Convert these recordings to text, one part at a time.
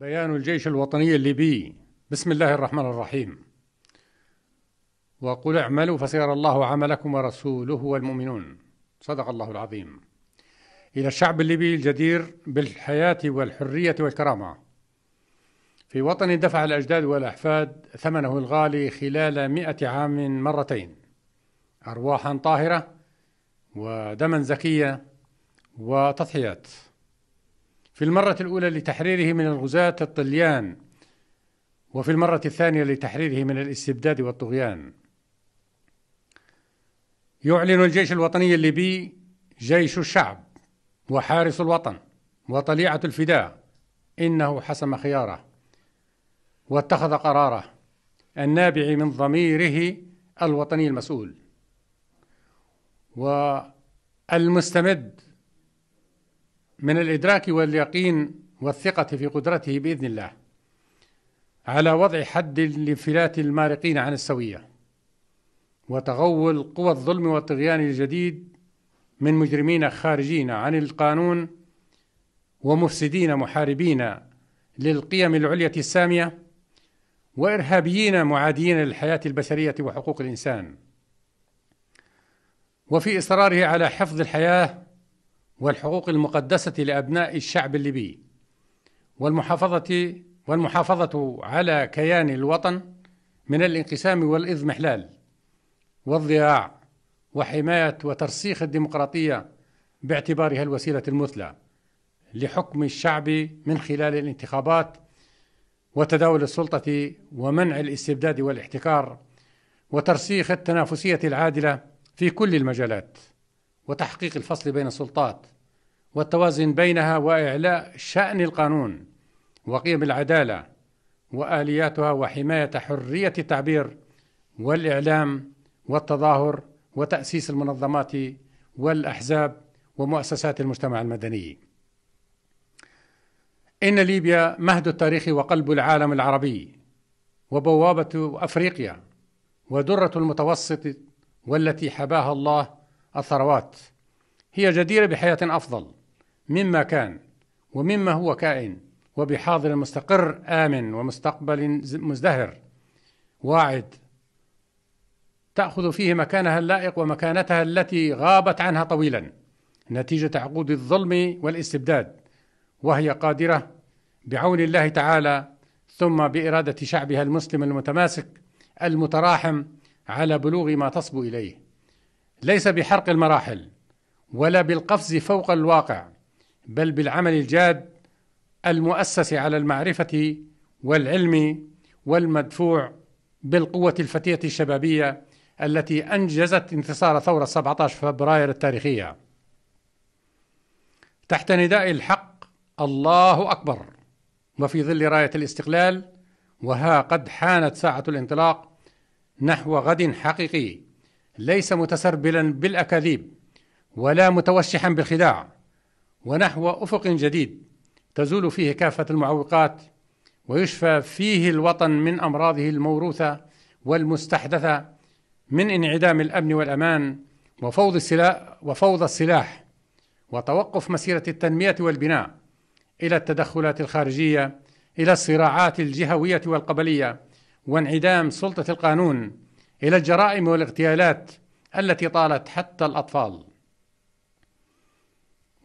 بيان الجيش الوطني الليبي بسم الله الرحمن الرحيم وقل اعملوا فسيرى الله عملكم ورسوله والمؤمنون صدق الله العظيم إلى الشعب الليبي الجدير بالحياة والحرية والكرامة في وطن دفع الأجداد والأحفاد ثمنه الغالي خلال مئة عام مرتين أرواحا طاهرة ودما زكية وتضحيات في المرة الأولى لتحريره من الغزاة الطليان وفي المرة الثانية لتحريره من الاستبداد والطغيان يعلن الجيش الوطني الليبي جيش الشعب وحارس الوطن وطليعة الفداء إنه حسم خياره واتخذ قراره النابع من ضميره الوطني المسؤول والمستمد من الادراك واليقين والثقه في قدرته باذن الله على وضع حد لانفلات المارقين عن السويه وتغول قوى الظلم والطغيان الجديد من مجرمين خارجين عن القانون ومفسدين محاربين للقيم العليا السامية وإرهابيين معادين للحياة البشرية وحقوق الإنسان وفي إصراره على حفظ الحياة والحقوق المقدسة لأبناء الشعب الليبي والمحافظة والمحافظة على كيان الوطن من الانقسام والإضمحلال والضياع وحماية وترسيخ الديمقراطية باعتبارها الوسيلة المثلى لحكم الشعب من خلال الانتخابات وتداول السلطة ومنع الاستبداد والاحتكار وترسيخ التنافسية العادلة في كل المجالات وتحقيق الفصل بين السلطات والتوازن بينها واعلاء شان القانون وقيم العداله والياتها وحمايه حريه التعبير والاعلام والتظاهر وتاسيس المنظمات والاحزاب ومؤسسات المجتمع المدني. ان ليبيا مهد التاريخ وقلب العالم العربي وبوابه افريقيا ودره المتوسط والتي حباها الله الثروات هي جديرة بحياة أفضل مما كان ومما هو كائن وبحاضر مستقر آمن ومستقبل مزدهر واعد تأخذ فيه مكانها اللائق ومكانتها التي غابت عنها طويلا نتيجة عقود الظلم والاستبداد وهي قادرة بعون الله تعالى ثم بإرادة شعبها المسلم المتماسك المتراحم على بلوغ ما تصبو إليه ليس بحرق المراحل ولا بالقفز فوق الواقع بل بالعمل الجاد المؤسس على المعرفه والعلم والمدفوع بالقوه الفتيه الشبابيه التي انجزت انتصار ثوره 17 فبراير التاريخيه تحت نداء الحق الله اكبر وفي ظل رايه الاستقلال وها قد حانت ساعه الانطلاق نحو غد حقيقي ليس متسربلا بالاكاذيب ولا متوشحا بالخداع ونحو افق جديد تزول فيه كافه المعوقات ويشفى فيه الوطن من امراضه الموروثه والمستحدثه من انعدام الامن والامان وفوض السلاح وفوضى السلاح وتوقف مسيره التنميه والبناء الى التدخلات الخارجيه الى الصراعات الجهويه والقبليه وانعدام سلطه القانون الى الجرائم والاغتيالات التي طالت حتى الاطفال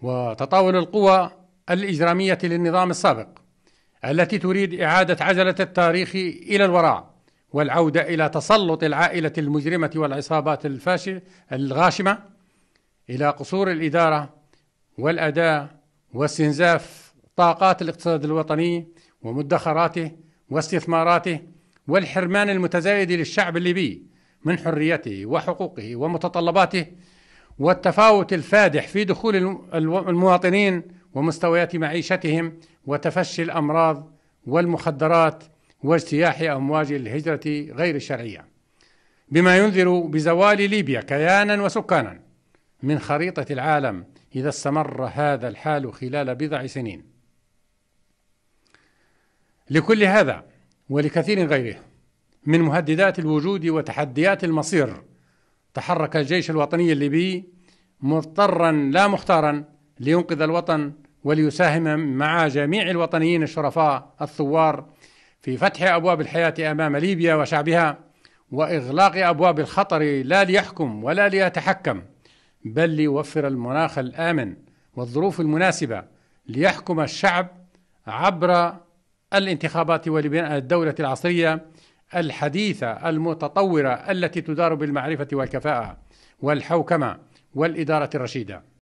وتطاول القوى الاجراميه للنظام السابق التي تريد اعاده عجله التاريخ الى الوراء والعوده الى تسلط العائله المجرمه والعصابات الفاشه الغاشمه الى قصور الاداره والاداء واستنزاف طاقات الاقتصاد الوطني ومدخراته واستثماراته والحرمان المتزايد للشعب الليبي من حريته وحقوقه ومتطلباته والتفاوت الفادح في دخول المواطنين ومستويات معيشتهم وتفشي الامراض والمخدرات واجتياح امواج الهجره غير الشرعيه بما ينذر بزوال ليبيا كيانا وسكانا من خريطه العالم اذا استمر هذا الحال خلال بضع سنين لكل هذا ولكثير غيره من مهددات الوجود وتحديات المصير تحرك الجيش الوطني الليبي مضطرا لا مختارا لينقذ الوطن وليساهم مع جميع الوطنيين الشرفاء الثوار في فتح ابواب الحياه امام ليبيا وشعبها واغلاق ابواب الخطر لا ليحكم ولا ليتحكم بل ليوفر المناخ الامن والظروف المناسبه ليحكم الشعب عبر الانتخابات ولبناء الدوله العصريه الحديثة المتطورة التي تدار بالمعرفة والكفاءة والحوكمة والإدارة الرشيدة